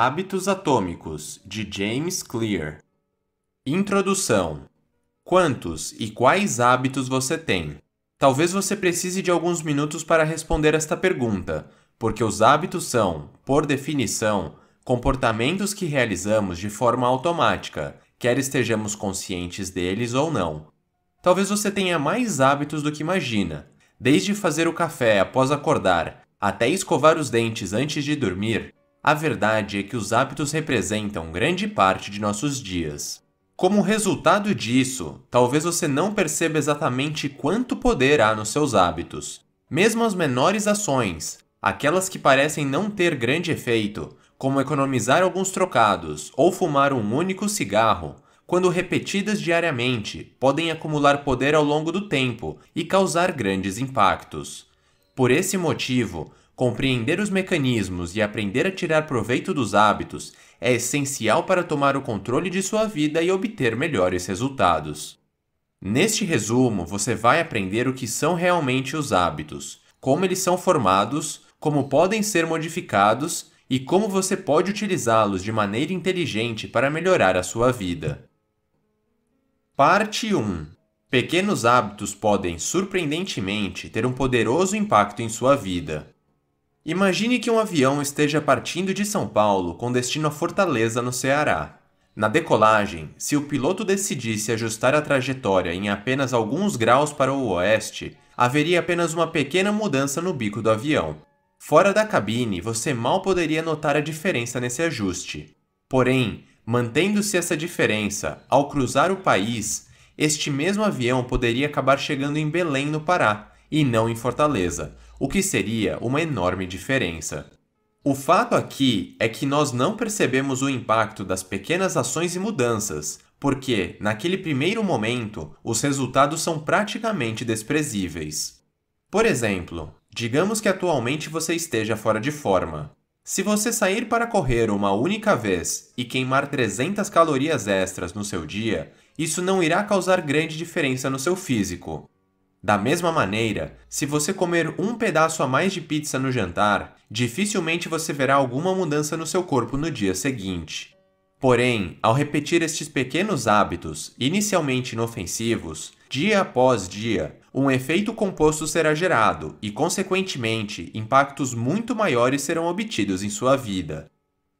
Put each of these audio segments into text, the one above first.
Hábitos Atômicos, de James Clear. Introdução: Quantos e quais hábitos você tem? Talvez você precise de alguns minutos para responder esta pergunta, porque os hábitos são, por definição, comportamentos que realizamos de forma automática, quer estejamos conscientes deles ou não. Talvez você tenha mais hábitos do que imagina, desde fazer o café após acordar até escovar os dentes antes de dormir, a verdade é que os hábitos representam grande parte de nossos dias. Como resultado disso, talvez você não perceba exatamente quanto poder há nos seus hábitos. Mesmo as menores ações, aquelas que parecem não ter grande efeito, como economizar alguns trocados ou fumar um único cigarro, quando repetidas diariamente, podem acumular poder ao longo do tempo e causar grandes impactos. Por esse motivo, Compreender os mecanismos e aprender a tirar proveito dos hábitos é essencial para tomar o controle de sua vida e obter melhores resultados. Neste resumo, você vai aprender o que são realmente os hábitos, como eles são formados, como podem ser modificados e como você pode utilizá-los de maneira inteligente para melhorar a sua vida. Parte 1 Pequenos hábitos podem, surpreendentemente, ter um poderoso impacto em sua vida. Imagine que um avião esteja partindo de São Paulo com destino a Fortaleza, no Ceará. Na decolagem, se o piloto decidisse ajustar a trajetória em apenas alguns graus para o oeste, haveria apenas uma pequena mudança no bico do avião. Fora da cabine, você mal poderia notar a diferença nesse ajuste. Porém, mantendo-se essa diferença, ao cruzar o país, este mesmo avião poderia acabar chegando em Belém, no Pará, e não em Fortaleza, o que seria uma enorme diferença. O fato aqui é que nós não percebemos o impacto das pequenas ações e mudanças, porque, naquele primeiro momento, os resultados são praticamente desprezíveis. Por exemplo, digamos que atualmente você esteja fora de forma. Se você sair para correr uma única vez e queimar 300 calorias extras no seu dia, isso não irá causar grande diferença no seu físico, da mesma maneira, se você comer um pedaço a mais de pizza no jantar, dificilmente você verá alguma mudança no seu corpo no dia seguinte. Porém, ao repetir estes pequenos hábitos, inicialmente inofensivos, dia após dia, um efeito composto será gerado e, consequentemente, impactos muito maiores serão obtidos em sua vida.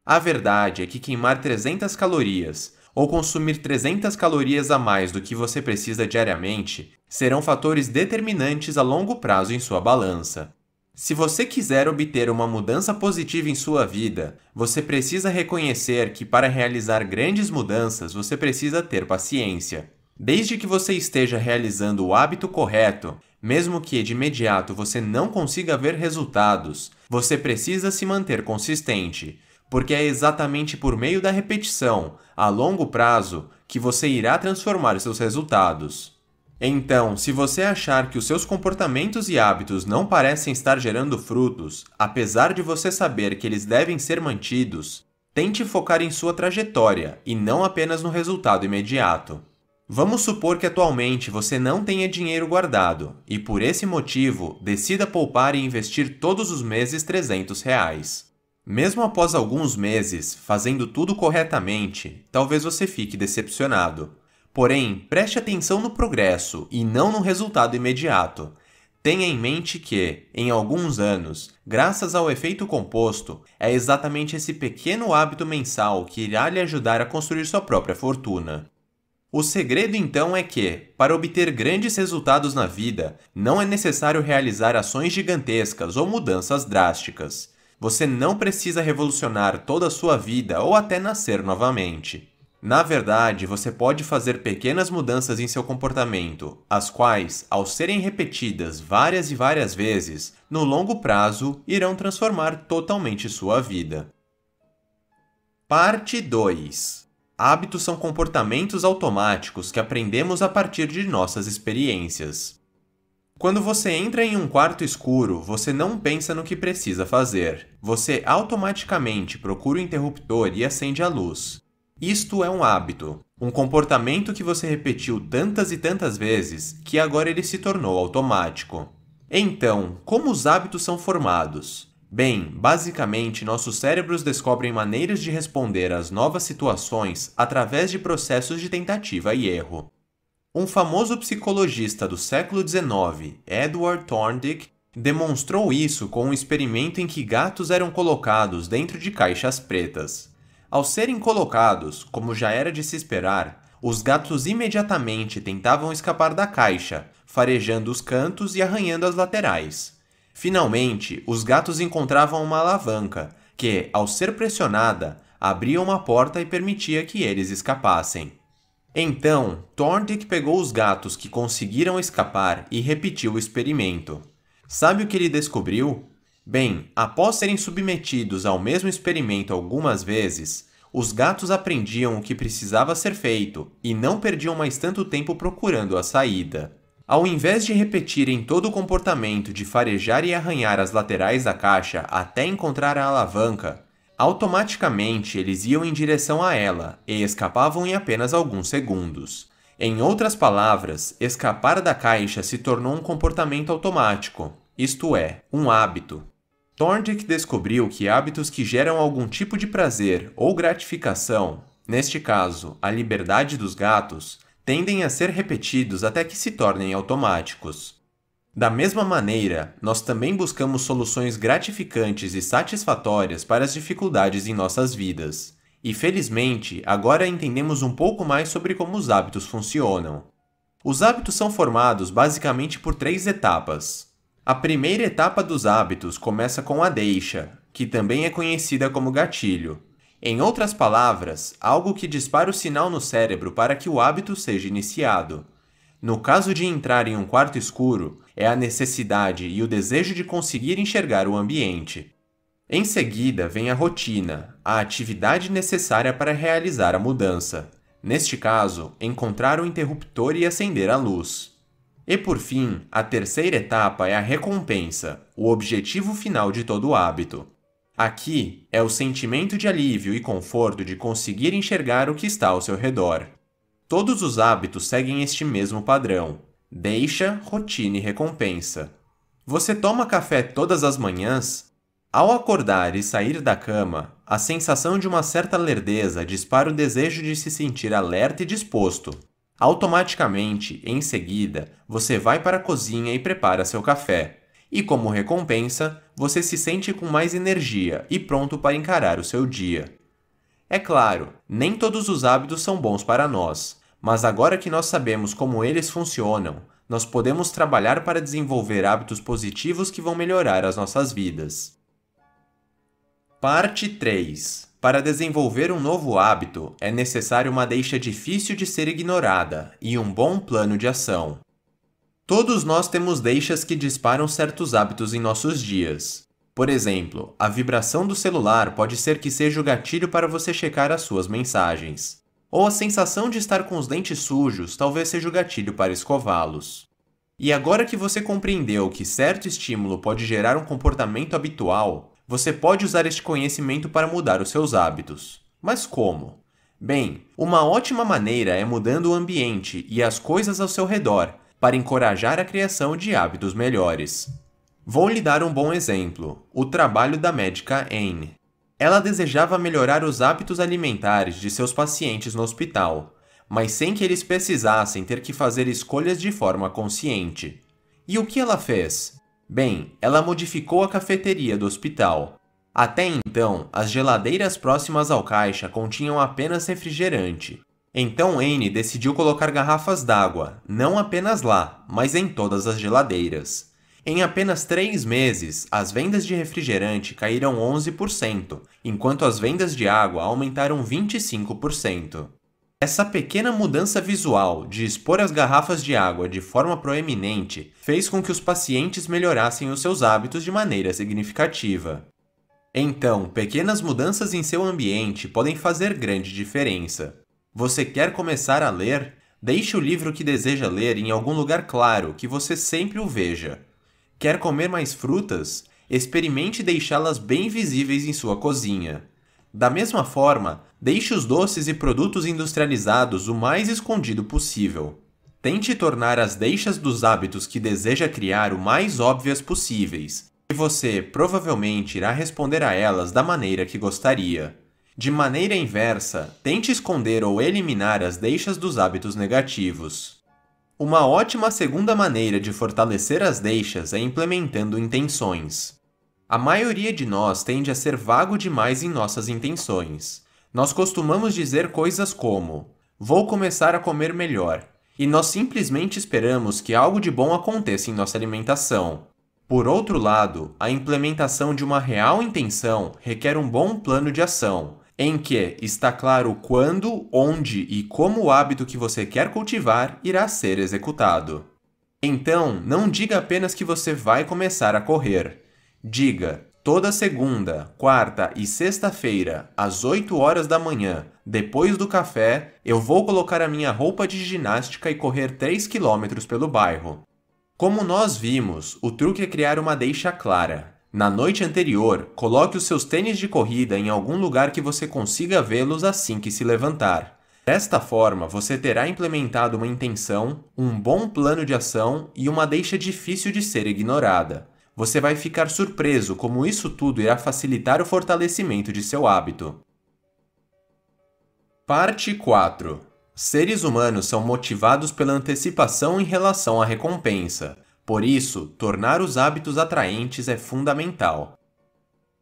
A verdade é que queimar 300 calorias ou consumir 300 calorias a mais do que você precisa diariamente serão fatores determinantes a longo prazo em sua balança. Se você quiser obter uma mudança positiva em sua vida, você precisa reconhecer que para realizar grandes mudanças você precisa ter paciência. Desde que você esteja realizando o hábito correto, mesmo que de imediato você não consiga ver resultados, você precisa se manter consistente, porque é exatamente por meio da repetição, a longo prazo, que você irá transformar seus resultados. Então, se você achar que os seus comportamentos e hábitos não parecem estar gerando frutos, apesar de você saber que eles devem ser mantidos, tente focar em sua trajetória e não apenas no resultado imediato. Vamos supor que atualmente você não tenha dinheiro guardado e, por esse motivo, decida poupar e investir todos os meses 300 reais. Mesmo após alguns meses fazendo tudo corretamente, talvez você fique decepcionado Porém, preste atenção no progresso e não no resultado imediato. Tenha em mente que, em alguns anos, graças ao efeito composto, é exatamente esse pequeno hábito mensal que irá lhe ajudar a construir sua própria fortuna. O segredo então é que, para obter grandes resultados na vida, não é necessário realizar ações gigantescas ou mudanças drásticas. Você não precisa revolucionar toda a sua vida ou até nascer novamente. Na verdade, você pode fazer pequenas mudanças em seu comportamento, as quais, ao serem repetidas várias e várias vezes, no longo prazo irão transformar totalmente sua vida. Parte 2 Hábitos são comportamentos automáticos que aprendemos a partir de nossas experiências. Quando você entra em um quarto escuro, você não pensa no que precisa fazer. Você automaticamente procura o interruptor e acende a luz. Isto é um hábito, um comportamento que você repetiu tantas e tantas vezes que agora ele se tornou automático. Então, como os hábitos são formados? Bem, basicamente, nossos cérebros descobrem maneiras de responder às novas situações através de processos de tentativa e erro. Um famoso psicologista do século XIX, Edward Thorndike, demonstrou isso com um experimento em que gatos eram colocados dentro de caixas pretas. Ao serem colocados, como já era de se esperar, os gatos imediatamente tentavam escapar da caixa, farejando os cantos e arranhando as laterais. Finalmente, os gatos encontravam uma alavanca, que, ao ser pressionada, abria uma porta e permitia que eles escapassem. Então, Thorndick pegou os gatos que conseguiram escapar e repetiu o experimento. Sabe o que ele descobriu? Bem, após serem submetidos ao mesmo experimento algumas vezes, os gatos aprendiam o que precisava ser feito e não perdiam mais tanto tempo procurando a saída. Ao invés de repetirem todo o comportamento de farejar e arranhar as laterais da caixa até encontrar a alavanca, automaticamente eles iam em direção a ela e escapavam em apenas alguns segundos. Em outras palavras, escapar da caixa se tornou um comportamento automático, isto é, um hábito. Thorndike descobriu que hábitos que geram algum tipo de prazer ou gratificação, neste caso, a liberdade dos gatos, tendem a ser repetidos até que se tornem automáticos. Da mesma maneira, nós também buscamos soluções gratificantes e satisfatórias para as dificuldades em nossas vidas. E felizmente, agora entendemos um pouco mais sobre como os hábitos funcionam. Os hábitos são formados basicamente por três etapas: a primeira etapa dos hábitos começa com a deixa, que também é conhecida como gatilho. Em outras palavras, algo que dispara o sinal no cérebro para que o hábito seja iniciado. No caso de entrar em um quarto escuro, é a necessidade e o desejo de conseguir enxergar o ambiente. Em seguida, vem a rotina, a atividade necessária para realizar a mudança. Neste caso, encontrar o interruptor e acender a luz. E por fim, a terceira etapa é a recompensa, o objetivo final de todo o hábito. Aqui é o sentimento de alívio e conforto de conseguir enxergar o que está ao seu redor. Todos os hábitos seguem este mesmo padrão: deixa, rotina e recompensa. Você toma café todas as manhãs? Ao acordar e sair da cama, a sensação de uma certa lerdeza dispara o desejo de se sentir alerta e disposto, Automaticamente, em seguida, você vai para a cozinha e prepara seu café. E como recompensa, você se sente com mais energia e pronto para encarar o seu dia. É claro, nem todos os hábitos são bons para nós, mas agora que nós sabemos como eles funcionam, nós podemos trabalhar para desenvolver hábitos positivos que vão melhorar as nossas vidas. Parte 3 para desenvolver um novo hábito, é necessário uma deixa difícil de ser ignorada e um bom plano de ação. Todos nós temos deixas que disparam certos hábitos em nossos dias. Por exemplo, a vibração do celular pode ser que seja o gatilho para você checar as suas mensagens. Ou a sensação de estar com os dentes sujos talvez seja o gatilho para escová-los. E agora que você compreendeu que certo estímulo pode gerar um comportamento habitual, você pode usar este conhecimento para mudar os seus hábitos. Mas como? Bem, uma ótima maneira é mudando o ambiente e as coisas ao seu redor para encorajar a criação de hábitos melhores. Vou lhe dar um bom exemplo: o trabalho da médica Anne. Ela desejava melhorar os hábitos alimentares de seus pacientes no hospital, mas sem que eles precisassem ter que fazer escolhas de forma consciente. E o que ela fez? Bem, ela modificou a cafeteria do hospital. Até então, as geladeiras próximas ao caixa continham apenas refrigerante. Então Anne decidiu colocar garrafas d'água, não apenas lá, mas em todas as geladeiras. Em apenas três meses, as vendas de refrigerante caíram 11%, enquanto as vendas de água aumentaram 25%. Essa pequena mudança visual de expor as garrafas de água de forma proeminente fez com que os pacientes melhorassem os seus hábitos de maneira significativa. Então, pequenas mudanças em seu ambiente podem fazer grande diferença. Você quer começar a ler? Deixe o livro que deseja ler em algum lugar claro que você sempre o veja. Quer comer mais frutas? Experimente deixá-las bem visíveis em sua cozinha. Da mesma forma, deixe os doces e produtos industrializados o mais escondido possível. Tente tornar as deixas dos hábitos que deseja criar o mais óbvias possíveis, e você provavelmente irá responder a elas da maneira que gostaria. De maneira inversa, tente esconder ou eliminar as deixas dos hábitos negativos. Uma ótima segunda maneira de fortalecer as deixas é implementando intenções. A maioria de nós tende a ser vago demais em nossas intenções. Nós costumamos dizer coisas como: Vou começar a comer melhor. E nós simplesmente esperamos que algo de bom aconteça em nossa alimentação. Por outro lado, a implementação de uma real intenção requer um bom plano de ação, em que está claro quando, onde e como o hábito que você quer cultivar irá ser executado. Então, não diga apenas que você vai começar a correr. Diga: toda segunda, quarta e sexta-feira, às 8 horas da manhã, depois do café, eu vou colocar a minha roupa de ginástica e correr 3 km pelo bairro. Como nós vimos, o truque é criar uma deixa clara. Na noite anterior, coloque os seus tênis de corrida em algum lugar que você consiga vê-los assim que se levantar. Desta forma, você terá implementado uma intenção, um bom plano de ação e uma deixa difícil de ser ignorada. Você vai ficar surpreso como isso tudo irá facilitar o fortalecimento de seu hábito. Parte 4 Seres humanos são motivados pela antecipação em relação à recompensa. Por isso, tornar os hábitos atraentes é fundamental.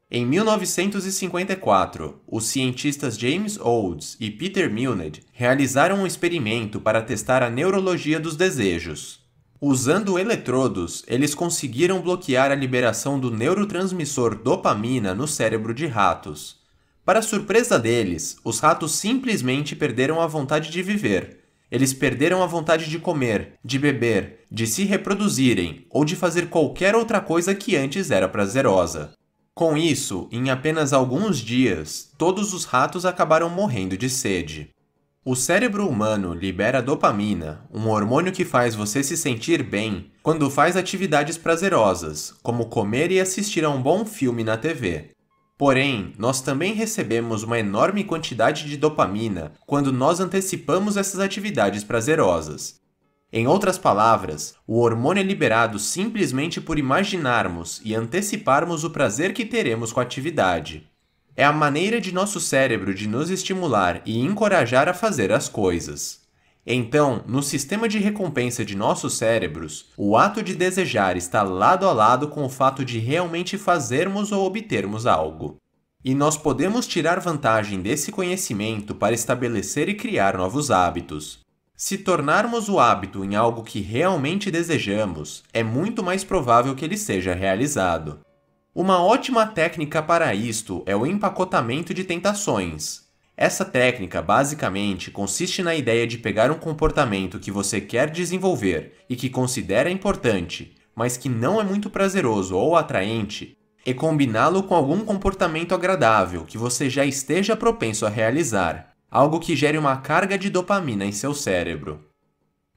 Em 1954, os cientistas James Olds e Peter Milned realizaram um experimento para testar a neurologia dos desejos. Usando eletrodos, eles conseguiram bloquear a liberação do neurotransmissor dopamina no cérebro de ratos. Para surpresa deles, os ratos simplesmente perderam a vontade de viver. Eles perderam a vontade de comer, de beber, de se reproduzirem ou de fazer qualquer outra coisa que antes era prazerosa. Com isso, em apenas alguns dias, todos os ratos acabaram morrendo de sede. O cérebro humano libera dopamina, um hormônio que faz você se sentir bem quando faz atividades prazerosas, como comer e assistir a um bom filme na TV. Porém, nós também recebemos uma enorme quantidade de dopamina quando nós antecipamos essas atividades prazerosas. Em outras palavras, o hormônio é liberado simplesmente por imaginarmos e anteciparmos o prazer que teremos com a atividade. É a maneira de nosso cérebro de nos estimular e encorajar a fazer as coisas. Então, no sistema de recompensa de nossos cérebros, o ato de desejar está lado a lado com o fato de realmente fazermos ou obtermos algo. E nós podemos tirar vantagem desse conhecimento para estabelecer e criar novos hábitos. Se tornarmos o hábito em algo que realmente desejamos, é muito mais provável que ele seja realizado. Uma ótima técnica para isto é o empacotamento de tentações. Essa técnica basicamente consiste na ideia de pegar um comportamento que você quer desenvolver e que considera importante, mas que não é muito prazeroso ou atraente, e combiná-lo com algum comportamento agradável que você já esteja propenso a realizar, algo que gere uma carga de dopamina em seu cérebro.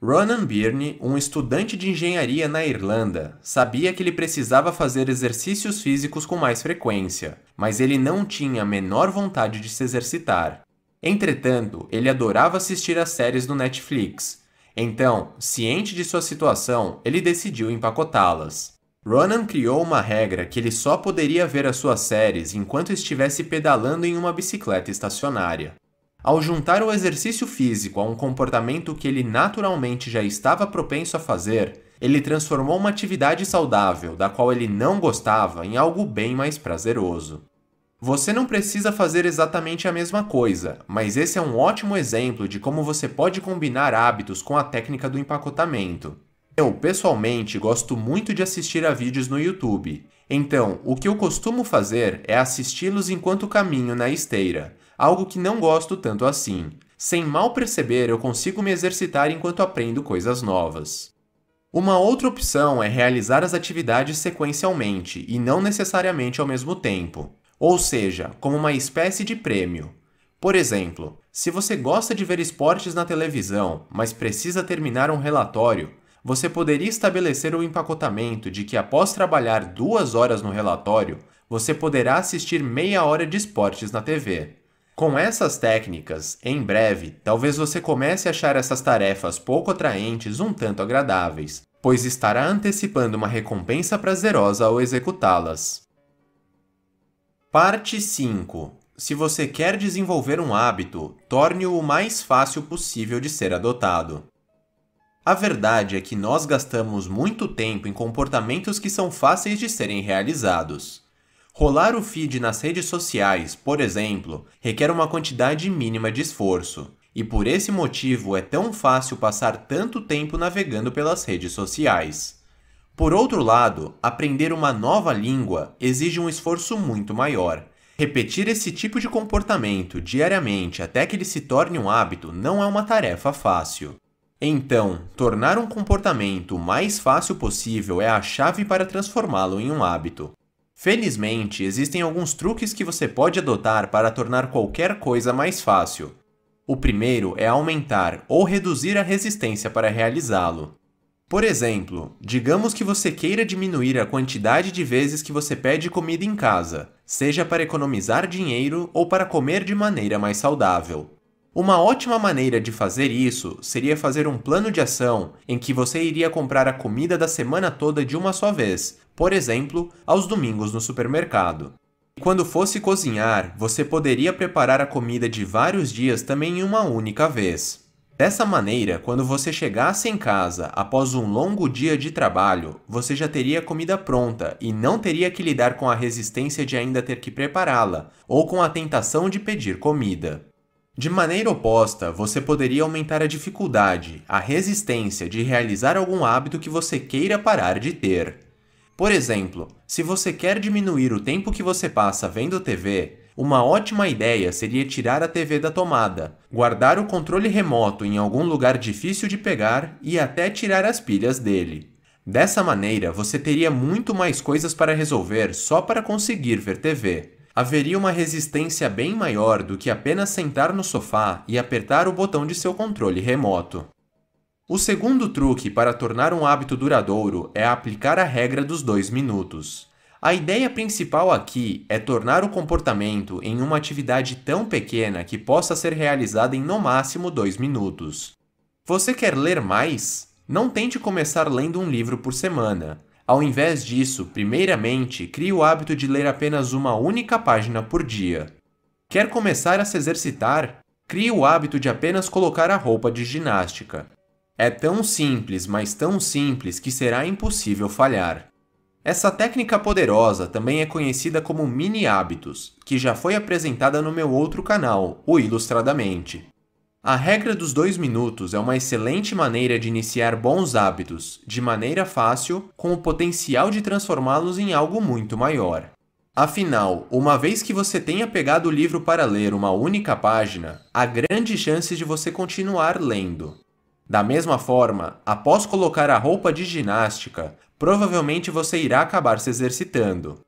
Ronan Byrne, um estudante de engenharia na Irlanda, sabia que ele precisava fazer exercícios físicos com mais frequência, mas ele não tinha a menor vontade de se exercitar. Entretanto, ele adorava assistir às séries do Netflix. Então, ciente de sua situação, ele decidiu empacotá-las. Ronan criou uma regra que ele só poderia ver as suas séries enquanto estivesse pedalando em uma bicicleta estacionária. Ao juntar o exercício físico a um comportamento que ele naturalmente já estava propenso a fazer, ele transformou uma atividade saudável, da qual ele não gostava, em algo bem mais prazeroso. Você não precisa fazer exatamente a mesma coisa, mas esse é um ótimo exemplo de como você pode combinar hábitos com a técnica do empacotamento. Eu, pessoalmente, gosto muito de assistir a vídeos no YouTube. Então, o que eu costumo fazer é assisti-los enquanto caminho na esteira, algo que não gosto tanto assim. Sem mal perceber, eu consigo me exercitar enquanto aprendo coisas novas. Uma outra opção é realizar as atividades sequencialmente e não necessariamente ao mesmo tempo, ou seja, como uma espécie de prêmio. Por exemplo, se você gosta de ver esportes na televisão, mas precisa terminar um relatório, você poderia estabelecer o empacotamento de que após trabalhar duas horas no relatório, você poderá assistir meia hora de esportes na TV. Com essas técnicas, em breve, talvez você comece a achar essas tarefas pouco atraentes um tanto agradáveis, pois estará antecipando uma recompensa prazerosa ao executá-las. Parte 5. Se você quer desenvolver um hábito, torne-o o mais fácil possível de ser adotado. A verdade é que nós gastamos muito tempo em comportamentos que são fáceis de serem realizados. Rolar o feed nas redes sociais, por exemplo, requer uma quantidade mínima de esforço, e por esse motivo é tão fácil passar tanto tempo navegando pelas redes sociais. Por outro lado, aprender uma nova língua exige um esforço muito maior. Repetir esse tipo de comportamento diariamente até que ele se torne um hábito não é uma tarefa fácil. Então, tornar um comportamento o mais fácil possível é a chave para transformá-lo em um hábito. Felizmente, existem alguns truques que você pode adotar para tornar qualquer coisa mais fácil. O primeiro é aumentar ou reduzir a resistência para realizá-lo. Por exemplo, digamos que você queira diminuir a quantidade de vezes que você pede comida em casa, seja para economizar dinheiro ou para comer de maneira mais saudável. Uma ótima maneira de fazer isso seria fazer um plano de ação em que você iria comprar a comida da semana toda de uma só vez, por exemplo, aos domingos no supermercado. E quando fosse cozinhar, você poderia preparar a comida de vários dias também em uma única vez. Dessa maneira, quando você chegasse em casa após um longo dia de trabalho, você já teria comida pronta e não teria que lidar com a resistência de ainda ter que prepará-la ou com a tentação de pedir comida. De maneira oposta, você poderia aumentar a dificuldade, a resistência de realizar algum hábito que você queira parar de ter. Por exemplo, se você quer diminuir o tempo que você passa vendo TV, uma ótima ideia seria tirar a TV da tomada, guardar o controle remoto em algum lugar difícil de pegar e até tirar as pilhas dele. Dessa maneira, você teria muito mais coisas para resolver só para conseguir ver TV haveria uma resistência bem maior do que apenas sentar no sofá e apertar o botão de seu controle remoto. O segundo truque para tornar um hábito duradouro é aplicar a regra dos dois minutos. A ideia principal aqui é tornar o comportamento em uma atividade tão pequena que possa ser realizada em no máximo dois minutos. Você quer ler mais? Não tente começar lendo um livro por semana. Ao invés disso, primeiramente, crie o hábito de ler apenas uma única página por dia. Quer começar a se exercitar? Crie o hábito de apenas colocar a roupa de ginástica. É tão simples, mas tão simples que será impossível falhar. Essa técnica poderosa também é conhecida como mini hábitos, que já foi apresentada no meu outro canal, o Ilustradamente. A regra dos dois minutos é uma excelente maneira de iniciar bons hábitos, de maneira fácil, com o potencial de transformá-los em algo muito maior. Afinal, uma vez que você tenha pegado o livro para ler uma única página, há grandes chances de você continuar lendo. Da mesma forma, após colocar a roupa de ginástica, provavelmente você irá acabar se exercitando.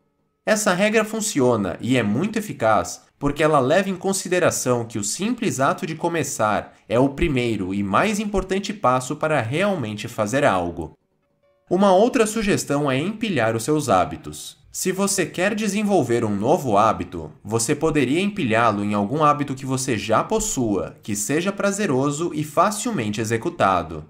Essa regra funciona e é muito eficaz porque ela leva em consideração que o simples ato de começar é o primeiro e mais importante passo para realmente fazer algo. Uma outra sugestão é empilhar os seus hábitos. Se você quer desenvolver um novo hábito, você poderia empilhá-lo em algum hábito que você já possua, que seja prazeroso e facilmente executado.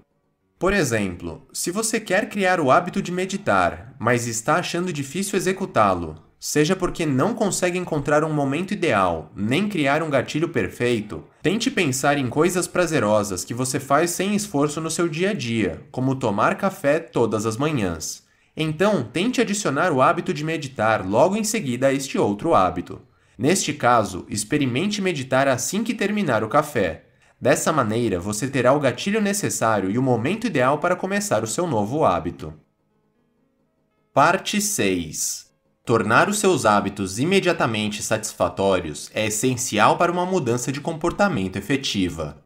Por exemplo, se você quer criar o hábito de meditar, mas está achando difícil executá-lo, Seja porque não consegue encontrar um momento ideal, nem criar um gatilho perfeito, tente pensar em coisas prazerosas que você faz sem esforço no seu dia a dia, como tomar café todas as manhãs. Então, tente adicionar o hábito de meditar logo em seguida a este outro hábito. Neste caso, experimente meditar assim que terminar o café. Dessa maneira, você terá o gatilho necessário e o momento ideal para começar o seu novo hábito. Parte 6 Tornar os seus hábitos imediatamente satisfatórios é essencial para uma mudança de comportamento efetiva.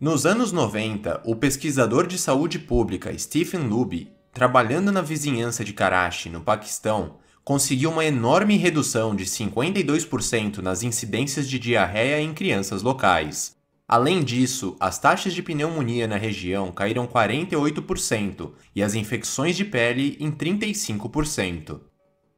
Nos anos 90, o pesquisador de saúde pública Stephen Luby, trabalhando na vizinhança de Karachi, no Paquistão, conseguiu uma enorme redução de 52% nas incidências de diarreia em crianças locais. Além disso, as taxas de pneumonia na região caíram 48% e as infecções de pele em 35%.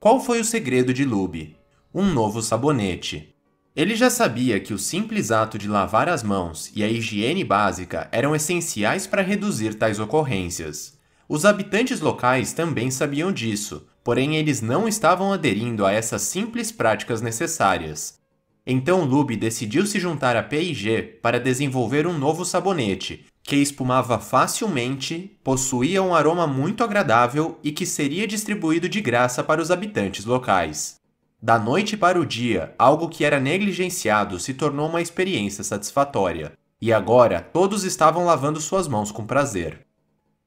Qual foi o segredo de Lube? Um novo sabonete. Ele já sabia que o simples ato de lavar as mãos e a higiene básica eram essenciais para reduzir tais ocorrências. Os habitantes locais também sabiam disso, porém eles não estavam aderindo a essas simples práticas necessárias. Então Lube decidiu se juntar à PIG para desenvolver um novo sabonete, que espumava facilmente, possuía um aroma muito agradável e que seria distribuído de graça para os habitantes locais. Da noite para o dia, algo que era negligenciado se tornou uma experiência satisfatória, e agora todos estavam lavando suas mãos com prazer.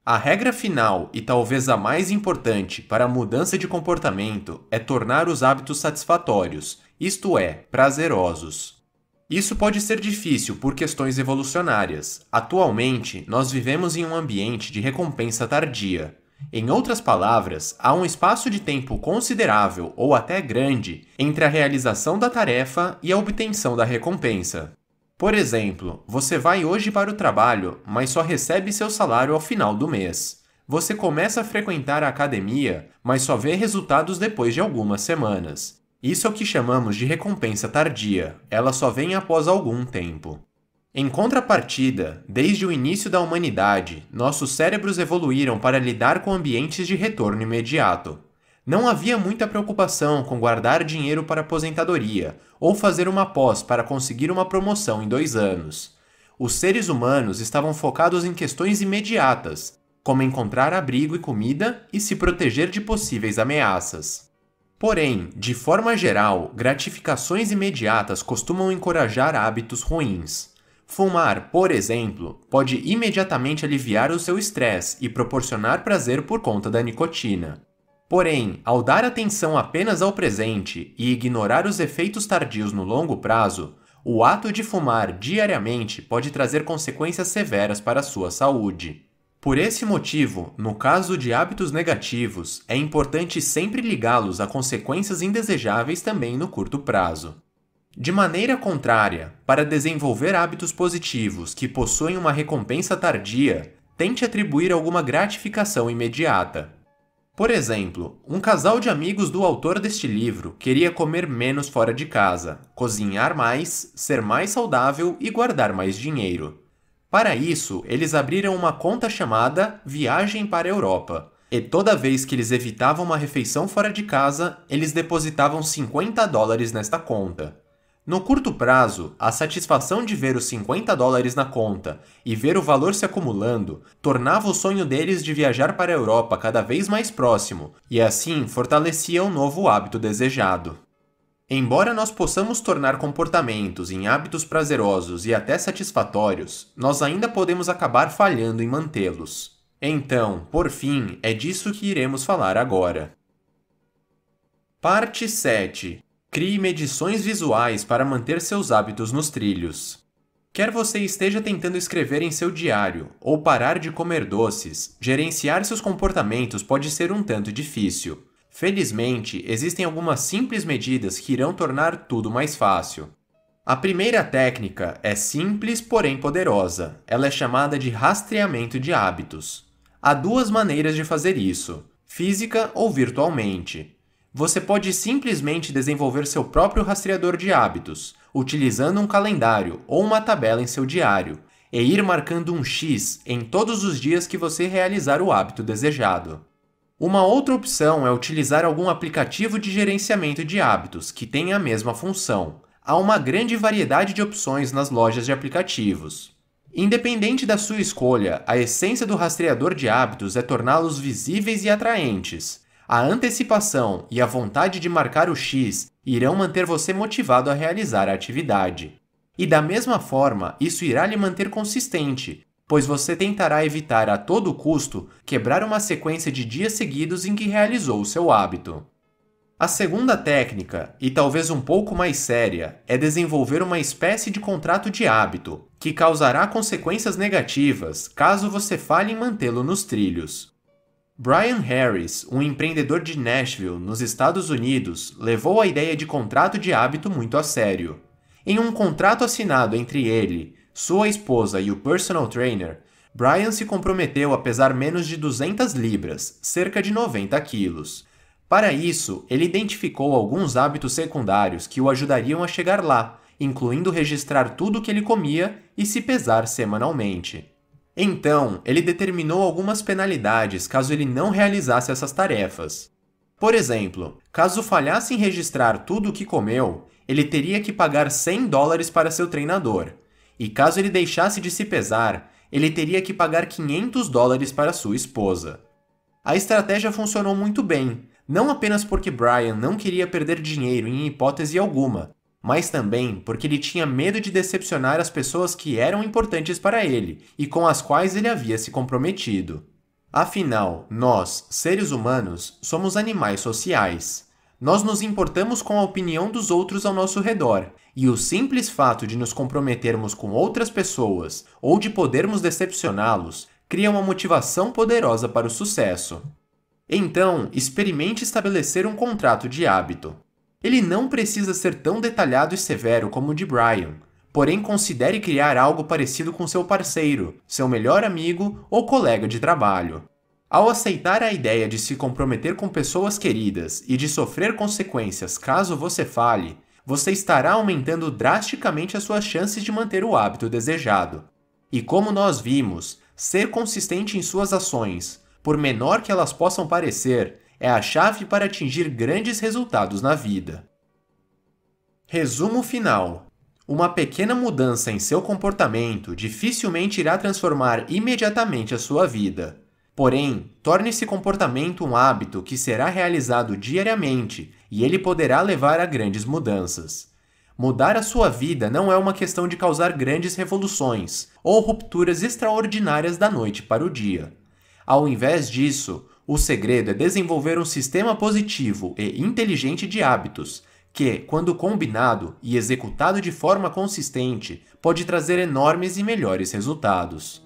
A regra final e talvez a mais importante para a mudança de comportamento é tornar os hábitos satisfatórios, isto é, prazerosos. Isso pode ser difícil por questões evolucionárias. Atualmente, nós vivemos em um ambiente de recompensa tardia. Em outras palavras, há um espaço de tempo considerável ou até grande entre a realização da tarefa e a obtenção da recompensa. Por exemplo, você vai hoje para o trabalho, mas só recebe seu salário ao final do mês. Você começa a frequentar a academia, mas só vê resultados depois de algumas semanas. Isso é o que chamamos de recompensa tardia, ela só vem após algum tempo. Em contrapartida, desde o início da humanidade, nossos cérebros evoluíram para lidar com ambientes de retorno imediato. Não havia muita preocupação com guardar dinheiro para aposentadoria ou fazer uma pós para conseguir uma promoção em dois anos. Os seres humanos estavam focados em questões imediatas, como encontrar abrigo e comida e se proteger de possíveis ameaças. Porém, de forma geral, gratificações imediatas costumam encorajar hábitos ruins. Fumar, por exemplo, pode imediatamente aliviar o seu estresse e proporcionar prazer por conta da nicotina. Porém, ao dar atenção apenas ao presente e ignorar os efeitos tardios no longo prazo, o ato de fumar diariamente pode trazer consequências severas para a sua saúde. Por esse motivo, no caso de hábitos negativos, é importante sempre ligá-los a consequências indesejáveis também no curto prazo. De maneira contrária, para desenvolver hábitos positivos que possuem uma recompensa tardia, tente atribuir alguma gratificação imediata. Por exemplo, um casal de amigos do autor deste livro queria comer menos fora de casa, cozinhar mais, ser mais saudável e guardar mais dinheiro. Para isso, eles abriram uma conta chamada Viagem para a Europa. E toda vez que eles evitavam uma refeição fora de casa, eles depositavam 50 dólares nesta conta. No curto prazo, a satisfação de ver os 50 dólares na conta e ver o valor se acumulando tornava o sonho deles de viajar para a Europa cada vez mais próximo e assim fortalecia o um novo hábito desejado. Embora nós possamos tornar comportamentos em hábitos prazerosos e até satisfatórios, nós ainda podemos acabar falhando em mantê-los. Então, por fim, é disso que iremos falar agora. Parte 7. Crie medições visuais para manter seus hábitos nos trilhos. Quer você esteja tentando escrever em seu diário ou parar de comer doces, gerenciar seus comportamentos pode ser um tanto difícil. Felizmente, existem algumas simples medidas que irão tornar tudo mais fácil. A primeira técnica é simples, porém poderosa. Ela é chamada de rastreamento de hábitos. Há duas maneiras de fazer isso: física ou virtualmente. Você pode simplesmente desenvolver seu próprio rastreador de hábitos, utilizando um calendário ou uma tabela em seu diário, e ir marcando um X em todos os dias que você realizar o hábito desejado. Uma outra opção é utilizar algum aplicativo de gerenciamento de hábitos que tenha a mesma função. Há uma grande variedade de opções nas lojas de aplicativos. Independente da sua escolha, a essência do rastreador de hábitos é torná-los visíveis e atraentes. A antecipação e a vontade de marcar o X irão manter você motivado a realizar a atividade. E da mesma forma, isso irá lhe manter consistente, pois você tentará evitar a todo custo quebrar uma sequência de dias seguidos em que realizou o seu hábito. A segunda técnica, e talvez um pouco mais séria, é desenvolver uma espécie de contrato de hábito, que causará consequências negativas caso você falhe em mantê-lo nos trilhos. Brian Harris, um empreendedor de Nashville, nos Estados Unidos, levou a ideia de contrato de hábito muito a sério. Em um contrato assinado entre ele, sua esposa e o personal trainer, Brian se comprometeu a pesar menos de 200 libras, cerca de 90 quilos. Para isso, ele identificou alguns hábitos secundários que o ajudariam a chegar lá, incluindo registrar tudo o que ele comia e se pesar semanalmente. Então, ele determinou algumas penalidades caso ele não realizasse essas tarefas. Por exemplo, caso falhasse em registrar tudo o que comeu, ele teria que pagar 100 dólares para seu treinador, e caso ele deixasse de se pesar, ele teria que pagar 500 dólares para sua esposa. A estratégia funcionou muito bem, não apenas porque Brian não queria perder dinheiro em hipótese alguma, mas também porque ele tinha medo de decepcionar as pessoas que eram importantes para ele e com as quais ele havia se comprometido. Afinal, nós, seres humanos, somos animais sociais. Nós nos importamos com a opinião dos outros ao nosso redor, e o simples fato de nos comprometermos com outras pessoas ou de podermos decepcioná-los cria uma motivação poderosa para o sucesso. Então, experimente estabelecer um contrato de hábito. Ele não precisa ser tão detalhado e severo como o de Brian, porém considere criar algo parecido com seu parceiro, seu melhor amigo ou colega de trabalho. Ao aceitar a ideia de se comprometer com pessoas queridas e de sofrer consequências caso você fale, você estará aumentando drasticamente as suas chances de manter o hábito desejado. E como nós vimos, ser consistente em suas ações, por menor que elas possam parecer, é a chave para atingir grandes resultados na vida. Resumo final: Uma pequena mudança em seu comportamento dificilmente irá transformar imediatamente a sua vida Porém, torne esse comportamento um hábito que será realizado diariamente e ele poderá levar a grandes mudanças. Mudar a sua vida não é uma questão de causar grandes revoluções ou rupturas extraordinárias da noite para o dia. Ao invés disso, o segredo é desenvolver um sistema positivo e inteligente de hábitos que, quando combinado e executado de forma consistente, pode trazer enormes e melhores resultados.